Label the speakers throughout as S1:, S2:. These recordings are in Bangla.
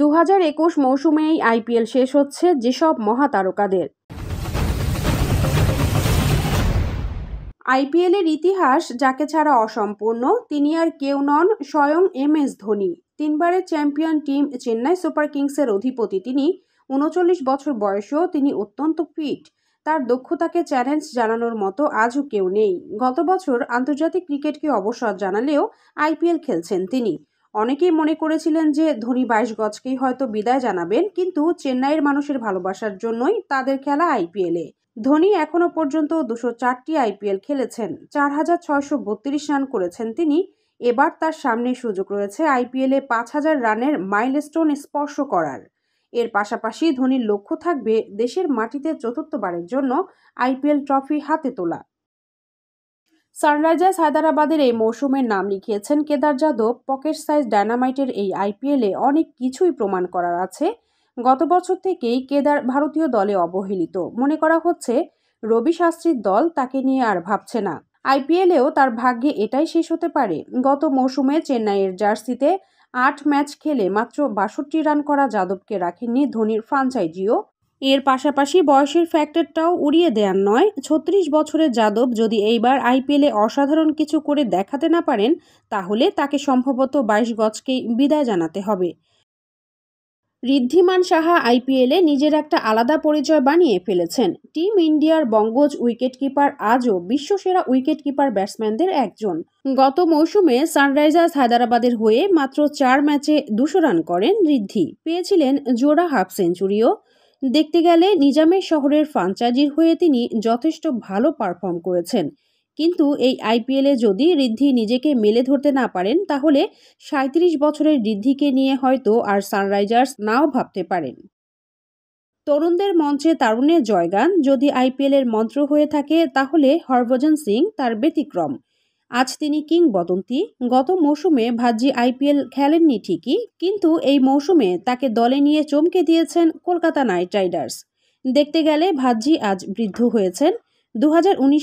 S1: দু হাজার একুশ মৌসুমেই আইপিএল শেষ হচ্ছে যেসব মহাতারকাদের আইপিএলের ইতিহাস যাকে ছাড়া অসম্পূর্ণ তিনি আর কেউ নন স্বয়ং এম এস ধোনি তিনবারের চ্যাম্পিয়ন টিম চেন্নাই সুপার কিংসের অধিপতি তিনি উনচল্লিশ বছর বয়সেও তিনি অত্যন্ত ফিট তার দক্ষতাকে চ্যালেঞ্জ জানানোর মতো আজও কেউ নেই গত বছর আন্তর্জাতিক ক্রিকেটকে অবসর জানালেও আইপিএল খেলছেন তিনি অনেকেই মনে করেছিলেন যে ধোনি বাইশ গজকেই হয়তো বিদায় জানাবেন কিন্তু চেন্নাইয়ের মানুষের ভালোবাসার জন্যই তাদের খেলা আইপিএলে ধোনি এখনও পর্যন্ত দুশো চারটি আইপিএল খেলেছেন চার হাজার ছয়শো বত্রিশ রান করেছেন তিনি এবার তার সামনে সুযোগ রয়েছে আইপিএলে পাঁচ হাজার রানের মাইলস্টোন স্পর্শ করার এর পাশাপাশি ধোনির লক্ষ্য থাকবে দেশের মাটিতে চতুর্থবারের জন্য আইপিএল ট্রফি হাতে তোলা সানরাইজার্স হায়দরাবাদের এই মৌসুমের নাম লিখিয়েছেন কেদার যাদব পকেট সাইজ ডায়নামাইটের এই আইপিএলে অনেক কিছুই প্রমাণ করার আছে গত বছর থেকেই কেদার ভারতীয় দলে অবহেলিত মনে করা হচ্ছে রবি শাস্ত্রীর দল তাকে নিয়ে আর ভাবছে না আইপিএলেও তার ভাগ্যে এটাই শেষ হতে পারে গত মৌসুমে চেন্নাইয়ের জার্সিতে আট ম্যাচ খেলে মাত্র বাষট্টি রান করা যাদবকে রাখেননি ধোনির ফ্রাঞ্চাইজিও এর পাশাপাশি বয়সের ফ্যাক্টরটাও উড়িয়ে দেয়ার নয় ছত্রিশ বছরের যাদব যদি এইবার আইপিএলে অসাধারণ কিছু করে দেখাতে না পারেন তাহলে তাকে সম্ভবত বাইশ গজকেই বিদায় জানাতে হবে ঋদ্ধিমান সাহা আইপিএলে নিজের একটা আলাদা পরিচয় বানিয়ে ফেলেছেন টিম ইন্ডিয়ার বঙ্গজ উইকেটকিপার আজও বিশ্বসেরা উইকেটকিপার ব্যাটসম্যানদের একজন গত মৌসুমে সানরাইজার্স হায়দরাবাদের হয়ে মাত্র চার ম্যাচে দুশো রান করেন ঋদ্ধি পেয়েছিলেন জোড়া হাফ সেঞ্চুরিও দেখতে গেলে নিজামের শহরের ফ্রাঞ্চাইজির হয়ে তিনি যথেষ্ট ভালো পারফর্ম করেছেন কিন্তু এই আইপিএলে যদি ঋদ্ধি নিজেকে মেলে ধরতে না পারেন তাহলে সাঁত্রিশ বছরের ঋদ্ধিকে নিয়ে হয়তো আর সানরাইজার্স নাও ভাবতে পারেন তরুণদের মঞ্চে তারুণের জয়গান যদি আইপিএলের মন্ত্র হয়ে থাকে তাহলে হরভজন সিং তার ব্যতিক্রম আজ তিনি কিংবদন্তি গত মৌসুমে ভাজ্জি আইপিএল খেলেননি ঠিকই কিন্তু এই মৌসুমে তাকে দলে নিয়ে চমকে দিয়েছেন কলকাতা নাইট রাইডার্স দেখতে গেলে ভাজ্জি আজ বৃদ্ধ হয়েছেন দু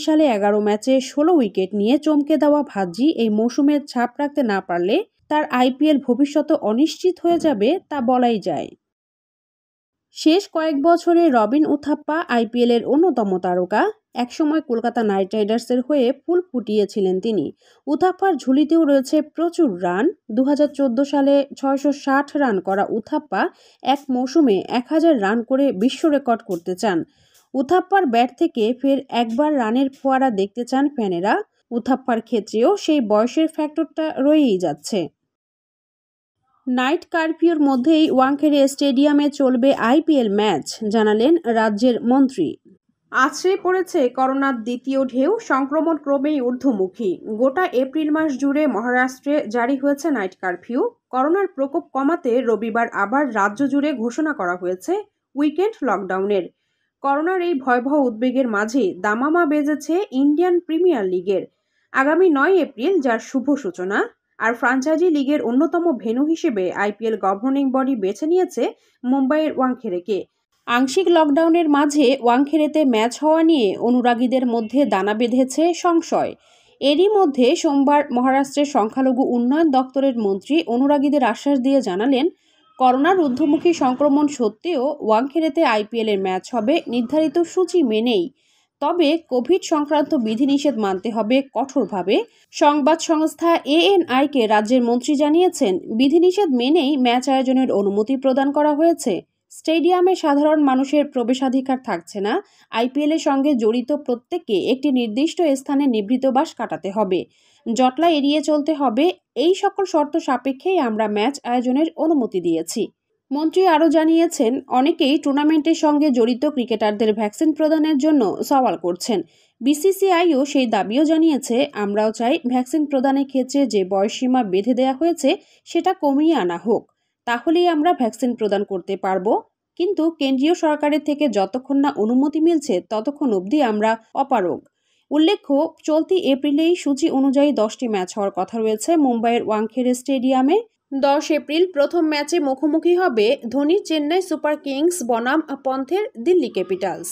S1: সালে এগারো ম্যাচে ষোলো উইকেট নিয়ে চমকে দেওয়া ভাজ্জি এই মৌসুমে ছাপ রাখতে না পারলে তার আইপিএল ভবিষ্যত অনিশ্চিত হয়ে যাবে তা বলাই যায় শেষ কয়েক বছরে রবিন উথাপ্পা আইপিএলের অন্যতম তারকা একসময় কলকাতা নাইট রাইডার্সের হয়ে ফুল ফুটিয়েছিলেন তিনি উথাপ্পার ঝুলিতেও রয়েছে প্রচুর রান দু সালে ছয়শো রান করা উথাপ্পা এক মৌসুমে এক রান করে বিশ্ব রেকর্ড করতে চান উথাপ্পার ব্যাট থেকে ফের একবার রানের ফোয়ারা দেখতে চান ফ্যানেরা উথাপ্পার ক্ষেত্রেও সেই বয়সের ফ্যাক্টরটা রয়েই যাচ্ছে নাইট কারফিউর মধ্যেই ওয়াংখেড়ে স্টেডিয়ামে চলবে আইপিএল ম্যাচ জানালেন রাজ্যের মন্ত্রী আছড়ে পড়েছে করোনার দ্বিতীয় ঢেউ সংক্রমণ ক্রমেই ঊর্ধ্বমুখী গোটা এপ্রিল মাস জুড়ে মহারাষ্ট্রে জারি হয়েছে নাইট কারফিউ করোনার প্রকোপ কমাতে রবিবার আবার রাজ্য জুড়ে ঘোষণা করা হয়েছে উইকেন্ড লকডাউনের করোনার এই ভয়াবহ উদ্বেগের মাঝে দামামা বেজেছে ইন্ডিয়ান প্রিমিয়ার লিগের আগামী নয় এপ্রিল যার শুভ সূচনা আর ফ্রাঞ্চাইজি লিগের অন্যতম ভেন্যু হিসেবে আইপিএল গভর্নিং বডি বেছে নিয়েছে মুম্বাইয়ের ওয়াংখেড়েকে আংশিক লকডাউনের মাঝে ওয়াংখেড়েতে ম্যাচ হওয়া নিয়ে অনুরাগীদের মধ্যে দানা বেঁধেছে সংশয় এরই মধ্যে সোমবার মহারাষ্ট্রের সংখ্যালঘু উন্নয়ন দপ্তরের মন্ত্রী অনুরাগীদের আশ্বাস দিয়ে জানালেন করোনার ঊর্ধ্বমুখী সংক্রমণ সত্ত্বেও ওয়াংখেড়েতে আইপিএলের ম্যাচ হবে নির্ধারিত সূচি মেনেই তবে কোভিড সংক্রান্ত বিধিনিষেধ মানতে হবে কঠোরভাবে সংবাদ সংস্থা এএনআইকে রাজ্যের মন্ত্রী জানিয়েছেন বিধিনিষেধ মেনেই ম্যাচ আয়োজনের অনুমতি প্রদান করা হয়েছে স্টেডিয়ামে সাধারণ মানুষের প্রবেশাধিকার থাকছে না আইপিএলের সঙ্গে জড়িত প্রত্যেককে একটি নির্দিষ্ট স্থানে নিবৃতবাস কাটাতে হবে জটলা এড়িয়ে চলতে হবে এই সকল শর্ত সাপেক্ষেই আমরা ম্যাচ আয়োজনের অনুমতি দিয়েছি মন্ত্রী আরও জানিয়েছেন অনেকেই টুর্নামেন্টের সঙ্গে জড়িত ক্রিকেটারদের ভ্যাকসিন প্রদানের জন্য সওয়াল করছেন বিসিসিআইও সেই দাবিও জানিয়েছে আমরাও চাই ভ্যাকসিন প্রদানের ক্ষেত্রে যে বয়সসীমা বেঁধে দেওয়া হয়েছে সেটা কমিয়ে আনা হোক তাহলেই আমরা ভ্যাকসিন প্রদান করতে পারব কিন্তু কেন্দ্রীয় সরকারের থেকে যতক্ষণ না অনুমতি মিলছে ততক্ষণ অবধি আমরা অপারগ উল্লেখ্য চলতি এপ্রিলেই সূচি অনুযায়ী দশটি ম্যাচ হওয়ার কথা রয়েছে মুম্বাইয়ের ওয়াংখেড়ে স্টেডিয়ামে দশ এপ্রিল প্রথম ম্যাচে মুখোমুখি হবে ধোনি চেন্নাই সুপার কিংস বনাম পন্থের দিল্লি ক্যাপিটালস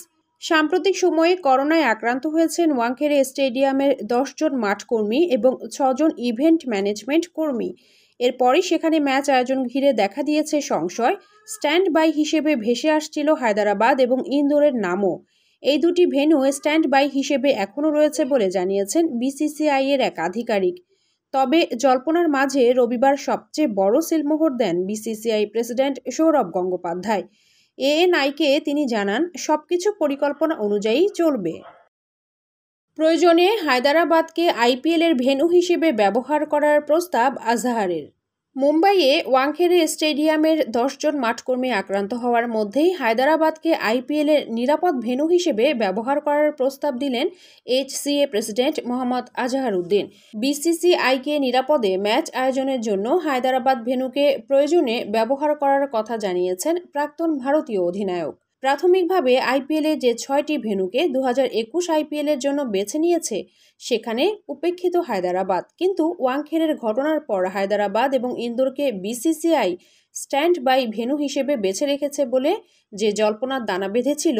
S1: সাম্প্রতিক সময়ে করোনায় আক্রান্ত হয়েছেন ওয়াংখেড়ে স্টেডিয়ামের দশজন মাঠকর্মী এবং ছজন ইভেন্ট ম্যানেজমেন্ট কর্মী এরপরই সেখানে ম্যাচ আয়োজন ঘিরে দেখা দিয়েছে সংশয় স্ট্যান্ড বাই হিসেবে ভেসে আসছিল হায়দরাবাদ এবং ইন্দোরের নামও এই দুটি ভেন্যু স্ট্যান্ড বাই হিসেবে এখনও রয়েছে বলে জানিয়েছেন বিসিসিআই এর এক আধিকারিক তবে জল্পনার মাঝে রবিবার সবচেয়ে বড় সিলমোহর দেন বিসিসিআই প্রেসিডেন্ট সৌরভ গঙ্গোপাধ্যায় আইকে তিনি জানান সবকিছু পরিকল্পনা অনুযায়ী চলবে প্রয়োজনে হায়দরাবাদকে আইপিএলের ভেন্যু হিসেবে ব্যবহার করার প্রস্তাব আজহারের মুম্বাইয়ে ওয়াংখেড়ে স্টেডিয়ামের দশজন মাঠকর্মী আক্রান্ত হওয়ার মধ্যেই হায়দরাবাদকে আইপিএলের নিরাপদ ভেন্যু হিসেবে ব্যবহার করার প্রস্তাব দিলেন এইচসিএ প্রেসিডেন্ট মোহাম্মদ আজহারউদ্দিন বিসিসিআইকে নিরাপদে ম্যাচ আয়োজনের জন্য হায়দরাবাদ ভেন্যুকে প্রয়োজনে ব্যবহার করার কথা জানিয়েছেন প্রাক্তন ভারতীয় অধিনায়ক প্রাথমিকভাবে আইপিএলের যে ছয়টি ভেনুকে দু হাজার একুশ আইপিএলের জন্য বেছে নিয়েছে সেখানে উপেক্ষিত হায়দরাবাদ কিন্তু ওয়াংখেরের ঘটনার পর হায়দরাবাদ এবং ইন্দোরকে বিসিসিআই স্ট্যান্ড বাই ভেনু হিসেবে বেছে রেখেছে বলে যে জল্পনার দানা বেঁধেছিল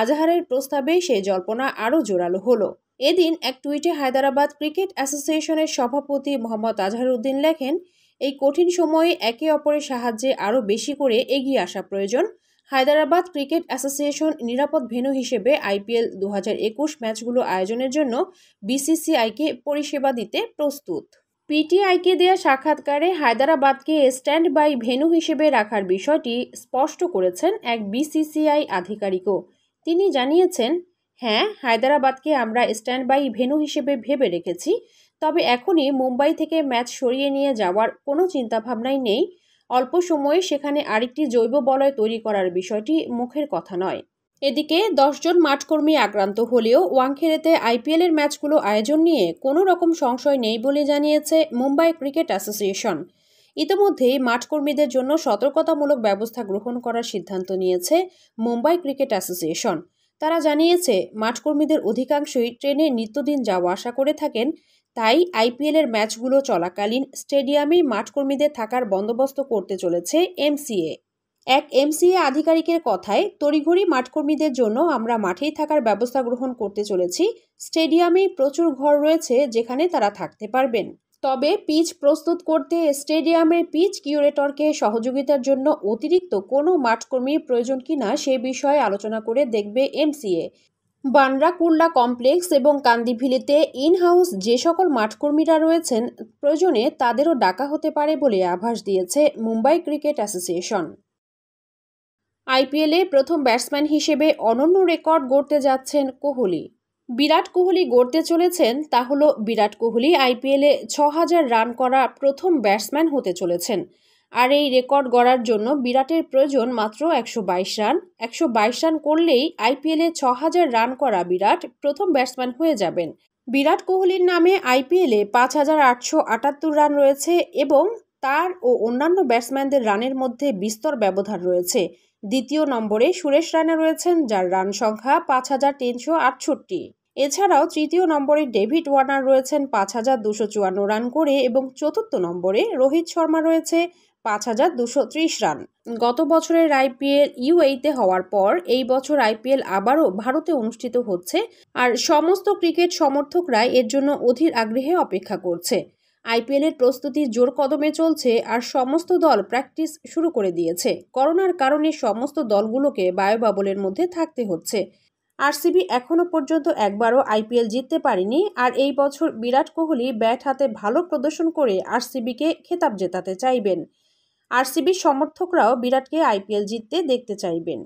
S1: আজহারের প্রস্তাবে সেই জল্পনা আরও জোরালো হলো এদিন এক টুইটে হায়দরাবাদ ক্রিকেট অ্যাসোসিয়েশনের সভাপতি মোহাম্মদ আজহারউদ্দিন লেখেন এই কঠিন সময়ে একে অপরের সাহায্যে আরও বেশি করে এগিয়ে আসা প্রয়োজন হায়দরাবাদ ক্রিকেট অ্যাসোসিয়েশন নিরাপদ ভেন্যু হিসেবে আইপিএল দু ম্যাচগুলো আয়োজনের জন্য বিসিসিআইকে পরিষেবা দিতে প্রস্তুত পিটিআইকে দেওয়া সাক্ষাৎকারে হায়দরাবাদকে স্ট্যান্ড বাই ভেনু হিসেবে রাখার বিষয়টি স্পষ্ট করেছেন এক বিসিসিআই আধিকারিকও তিনি জানিয়েছেন হ্যাঁ হায়দরাবাদকে আমরা স্ট্যান্ড বাই ভেনু হিসেবে ভেবে রেখেছি তবে এখনই মুম্বাই থেকে ম্যাচ সরিয়ে নিয়ে যাওয়ার কোনো চিন্তাভাবনাই নেই অল্প সময়ে সেখানে আরেকটি জৈব বলয় তৈরি করার বিষয়টি মুখের কথা নয় এদিকে দশজন মাঠকর্মী আক্রান্ত হলেও ওয়াংখেড়েতে আইপিএলের ম্যাচগুলো আয়োজন নিয়ে কোনো রকম সংশয় নেই বলে জানিয়েছে মুম্বাই ক্রিকেট অ্যাসোসিয়েশন ইতিমধ্যেই মাঠকর্মীদের জন্য সতর্কতামূলক ব্যবস্থা গ্রহণ করার সিদ্ধান্ত নিয়েছে মুম্বাই ক্রিকেট অ্যাসোসিয়েশন তারা জানিয়েছে মাঠকর্মীদের অধিকাংশই ট্রেনে নিত্যদিন যাওয়া আসা করে থাকেন তাই আইপিএলের ম্যাচগুলো চলাকালীন স্টেডিয়ামেই মাঠকর্মীদের থাকার বন্দোবস্ত করতে চলেছে এমসিএ এক এমসিএ আধিকারিকের কথায় তড়িঘড়ি মাঠকর্মীদের জন্য আমরা মাঠেই থাকার ব্যবস্থা গ্রহণ করতে চলেছি স্টেডিয়ামে প্রচুর ঘর রয়েছে যেখানে তারা থাকতে পারবেন তবে পিচ প্রস্তুত করতে স্টেডিয়ামের পিচ কিউরেটরকে সহযোগিতার জন্য অতিরিক্ত কোনো মাঠকর্মীর প্রয়োজন কিনা সে বিষয়ে আলোচনা করে দেখবে এমসিএ বানরা কমপ্লেক্স এবং কান্দিভিলিতে ইন হাউস যে সকল মাঠকর্মীরা রয়েছেন প্রয়োজনে তাদেরও ডাকা হতে পারে বলে আভাস দিয়েছে মুম্বাই ক্রিকেট অ্যাসোসিয়েশন আইপিএলে প্রথম ব্যাটসম্যান হিসেবে অনন্য রেকর্ড গড়তে যাচ্ছেন কোহলি বিরাট কোহলি গড়তে চলেছেন তা হল বিরাট কোহলি আইপিএলে ছ হাজার রান করা প্রথম ব্যাটসম্যান হতে চলেছেন আর এই রেকর্ড গড়ার জন্য বিরাটের প্রয়োজন মাত্র একশো বাইশ রান একশো বাইশ রান করলেই আইপিএলে ছ হাজার রান করা বিরাট প্রথম ব্যাটসম্যান হয়ে যাবেন বিরাট কোহলির নামে আইপিএলে পাঁচ হাজার আটশো আটাত্তর রান রয়েছে এবং তার ও অন্যান্য ব্যাটসম্যানদের রানের মধ্যে বিস্তর ব্যবধান রয়েছে দ্বিতীয় নম্বরে সুরেশ রায়না রয়েছেন যার রান সংখ্যা পাঁচ হাজার তিনশো আটষট্টি এছাড়াও তৃতীয় নম্বরে ডেভিড ওয়ার্নার রয়েছেন পাঁচ হাজার দুশো চুয়ান্ন রান করে এবং চতুর্থ নম্বরে রোহিত শর্মা রয়েছে পাঁচ হাজার দুশো ত্রিশ রান গত বছরের আইপিএল ইউএইতে হওয়ার পর এই বছর আইপিএল আবারও ভারতে অনুষ্ঠিত হচ্ছে আর সমস্ত ক্রিকেট সমর্থকরাই এর জন্য অধীর আগ্রহে অপেক্ষা করছে আইপিএলের প্রস্তুতি জোর কদমে চলছে আর সমস্ত দল প্র্যাকটিস শুরু করে দিয়েছে করোনার কারণে সমস্ত দলগুলোকে বায়োবাবলের মধ্যে থাকতে হচ্ছে আরসিবি এখনও পর্যন্ত একবারও আইপিএল জিততে পারেনি আর এই বছর বিরাট কোহলি ব্যাট হাতে ভালো প্রদর্শন করে আরসিবিকে খেতাব জেতাতে চাইবেন আরসিবির সমর্থকরাও বিরাটকে আইপিএল জিততে দেখতে চাইবেন